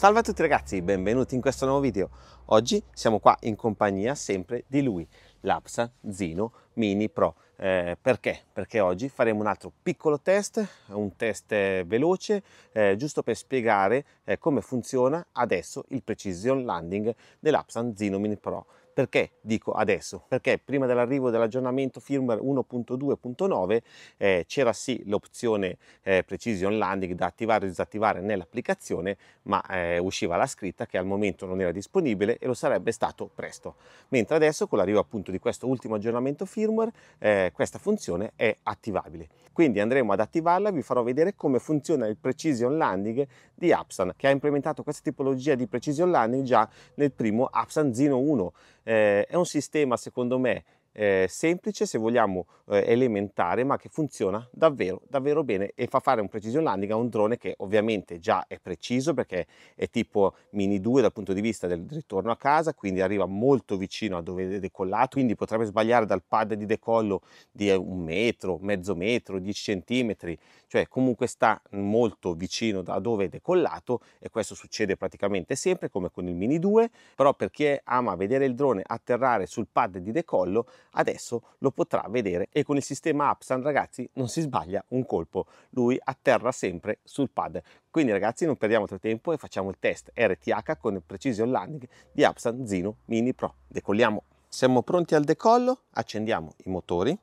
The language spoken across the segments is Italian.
Salve a tutti ragazzi, benvenuti in questo nuovo video. Oggi siamo qua in compagnia sempre di lui, l'Apsa Zino Mini Pro. Eh, perché? Perché oggi faremo un altro piccolo test, un test eh, veloce, eh, giusto per spiegare eh, come funziona adesso il precision landing dell'Apsan Zino Mini Pro. Perché dico adesso? Perché prima dell'arrivo dell'aggiornamento firmware 1.2.9 eh, c'era sì l'opzione eh, Precision Landing da attivare o disattivare nell'applicazione, ma eh, usciva la scritta che al momento non era disponibile e lo sarebbe stato presto. Mentre adesso con l'arrivo appunto di questo ultimo aggiornamento firmware eh, questa funzione è attivabile. Quindi andremo ad attivarla, e vi farò vedere come funziona il Precision Landing di Apsan che ha implementato questa tipologia di Precision Landing già nel primo Apsan Zino 1 eh, è un sistema, secondo me, eh, semplice, se vogliamo eh, elementare, ma che funziona davvero, davvero bene e fa fare un precision landing a un drone che ovviamente già è preciso perché è tipo Mini 2 dal punto di vista del ritorno a casa, quindi arriva molto vicino a dove è decollato, quindi potrebbe sbagliare dal pad di decollo di eh, un metro, mezzo metro, 10 centimetri, cioè comunque sta molto vicino da dove è decollato e questo succede praticamente sempre come con il Mini 2, però per chi ama vedere il drone atterrare sul pad di decollo adesso lo potrà vedere e con il sistema Apsan ragazzi non si sbaglia un colpo, lui atterra sempre sul pad. Quindi ragazzi non perdiamo altro tempo e facciamo il test RTH con il Precision Landing di Apsan Zino Mini Pro. Decolliamo. Siamo pronti al decollo, accendiamo i motori.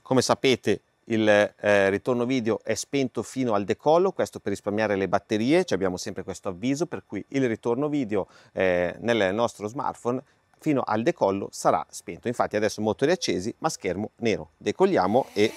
Come sapete il eh, ritorno video è spento fino al decollo, questo per risparmiare le batterie, Ci abbiamo sempre questo avviso per cui il ritorno video eh, nel nostro smartphone fino al decollo sarà spento. Infatti adesso motori accesi ma schermo nero. Decolliamo e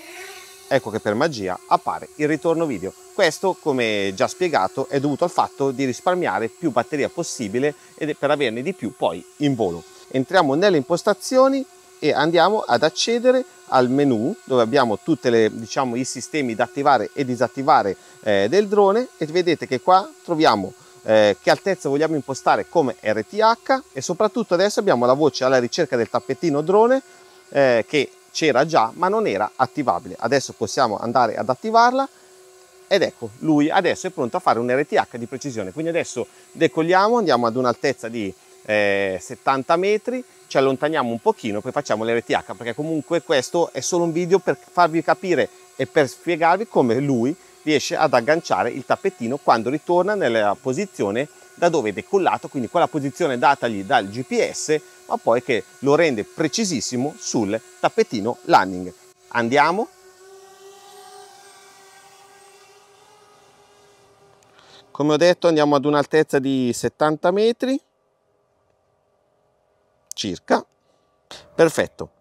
ecco che per magia appare il ritorno video. Questo, come già spiegato, è dovuto al fatto di risparmiare più batteria possibile e per averne di più poi in volo. Entriamo nelle impostazioni e andiamo ad accedere al menu dove abbiamo tutti diciamo, i sistemi da attivare e disattivare eh, del drone e vedete che qua troviamo eh, che altezza vogliamo impostare come RTH e soprattutto adesso abbiamo la voce alla ricerca del tappetino drone eh, che c'era già ma non era attivabile. Adesso possiamo andare ad attivarla ed ecco lui adesso è pronto a fare un RTH di precisione. Quindi adesso decolliamo, andiamo ad un'altezza di eh, 70 metri ci allontaniamo un pochino poi facciamo l'RTH perché comunque questo è solo un video per farvi capire e per spiegarvi come lui riesce ad agganciare il tappetino quando ritorna nella posizione da dove è decollato, quindi quella posizione datagli dal GPS, ma poi che lo rende precisissimo sul tappetino landing. Andiamo. Come ho detto andiamo ad un'altezza di 70 metri circa. Perfetto.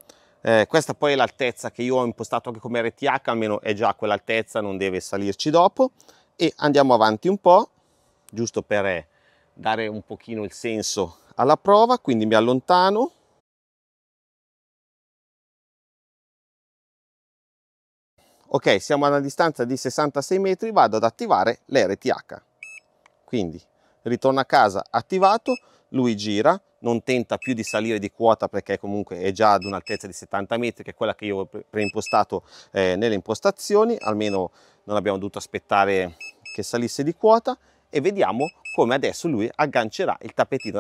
Eh, questa poi è l'altezza che io ho impostato anche come RTH, almeno è già quell'altezza, non deve salirci dopo. E andiamo avanti un po', giusto per eh, dare un pochino il senso alla prova, quindi mi allontano. Ok, siamo a una distanza di 66 metri, vado ad attivare l'RTH. Quindi ritorno a casa attivato, lui gira, non tenta più di salire di quota perché comunque è già ad un'altezza di 70 metri, che è quella che io ho preimpostato eh, nelle impostazioni, almeno non abbiamo dovuto aspettare che salisse di quota e vediamo come adesso lui aggancerà il tappetino.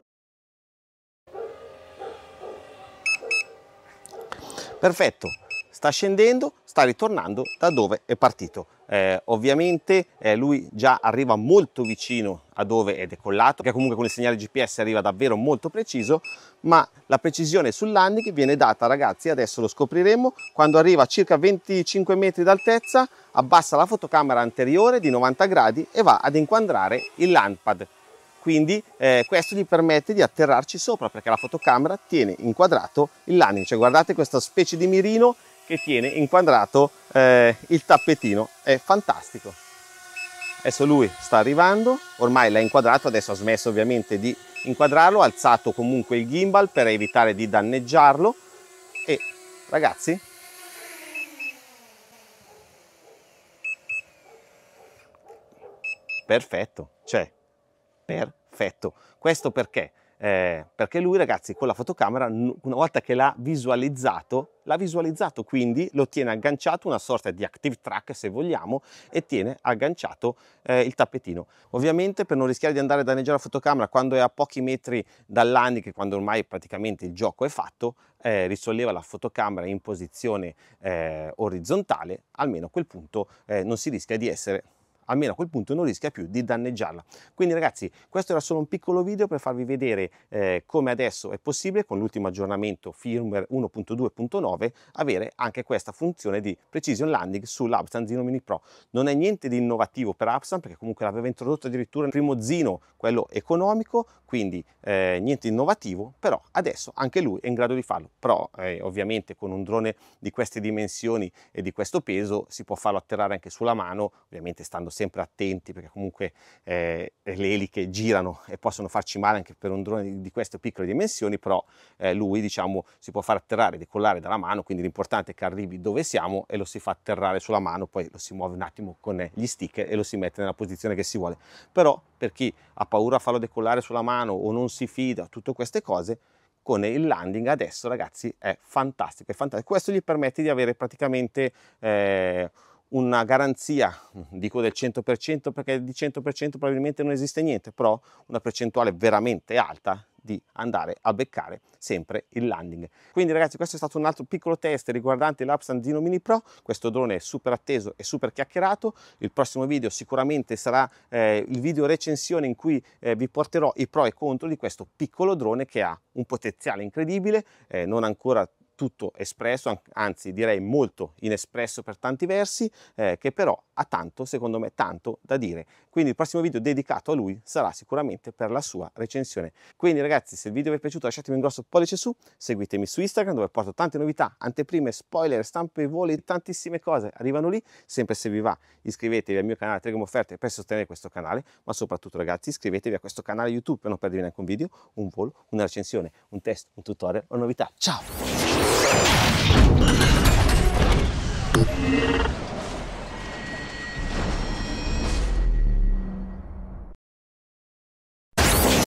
Perfetto, sta scendendo, sta ritornando da dove è partito. Eh, ovviamente eh, lui già arriva molto vicino a dove è decollato, che comunque con il segnale GPS arriva davvero molto preciso, ma la precisione sul landing viene data, ragazzi, adesso lo scopriremo, quando arriva a circa 25 metri d'altezza abbassa la fotocamera anteriore di 90 gradi e va ad inquadrare il landpad. Quindi eh, questo gli permette di atterrarci sopra perché la fotocamera tiene inquadrato il landing, cioè guardate questa specie di mirino che tiene inquadrato eh, il tappetino, è fantastico. Adesso lui sta arrivando, ormai l'ha inquadrato, adesso ha smesso ovviamente di inquadrarlo, ha alzato comunque il gimbal per evitare di danneggiarlo e ragazzi perfetto, cioè perfetto. Questo perché? Eh, perché lui ragazzi con la fotocamera una volta che l'ha visualizzato l'ha visualizzato quindi lo tiene agganciato una sorta di active track se vogliamo e tiene agganciato eh, il tappetino ovviamente per non rischiare di andare a danneggiare la fotocamera quando è a pochi metri dall'aniche quando ormai praticamente il gioco è fatto eh, risolleva la fotocamera in posizione eh, orizzontale almeno a quel punto eh, non si rischia di essere almeno a quel punto non rischia più di danneggiarla. Quindi ragazzi questo era solo un piccolo video per farvi vedere eh, come adesso è possibile con l'ultimo aggiornamento firmware 1.2.9 avere anche questa funzione di precision landing sull'Apsan Zino Mini Pro. Non è niente di innovativo per Abstan perché comunque l'aveva introdotto addirittura il primo Zino, quello economico, quindi eh, niente innovativo, però adesso anche lui è in grado di farlo. Però eh, ovviamente con un drone di queste dimensioni e di questo peso si può farlo atterrare anche sulla mano, ovviamente stando sempre attenti perché comunque eh, le eliche girano e possono farci male anche per un drone di, queste piccole dimensioni, però eh, lui diciamo si può far atterrare e decollare dalla mano, quindi l'importante è che arrivi dove siamo e lo si fa atterrare sulla mano, poi lo si muove un attimo con gli stick e lo si mette nella posizione che si vuole. Però per chi ha paura a farlo decollare sulla mano o non si fida, tutte queste cose, con il landing adesso ragazzi è fantastico, è fantastico. questo gli permette di avere praticamente eh, una garanzia, dico del 100% perché di 100% probabilmente non esiste niente, però una percentuale veramente alta di andare a beccare sempre il landing. Quindi ragazzi questo è stato un altro piccolo test riguardante l'Apsan Dino Mini Pro, questo drone è super atteso e super chiacchierato, il prossimo video sicuramente sarà eh, il video recensione in cui eh, vi porterò i pro e contro di questo piccolo drone che ha un potenziale incredibile, eh, non ancora tutto espresso, anzi direi molto inespresso per tanti versi, eh, che però ha tanto, secondo me, tanto da dire. Quindi il prossimo video dedicato a lui sarà sicuramente per la sua recensione. Quindi ragazzi, se il video vi è piaciuto lasciatemi un grosso pollice su, seguitemi su Instagram dove porto tante novità, anteprime, spoiler, stampe, voli, tantissime cose arrivano lì. Sempre se vi va iscrivetevi al mio canale Telegram Offerte per sostenere questo canale, ma soprattutto ragazzi iscrivetevi a questo canale YouTube per non perdervi neanche un video, un volo, una recensione, un test, un tutorial o novità. Ciao! Yeah.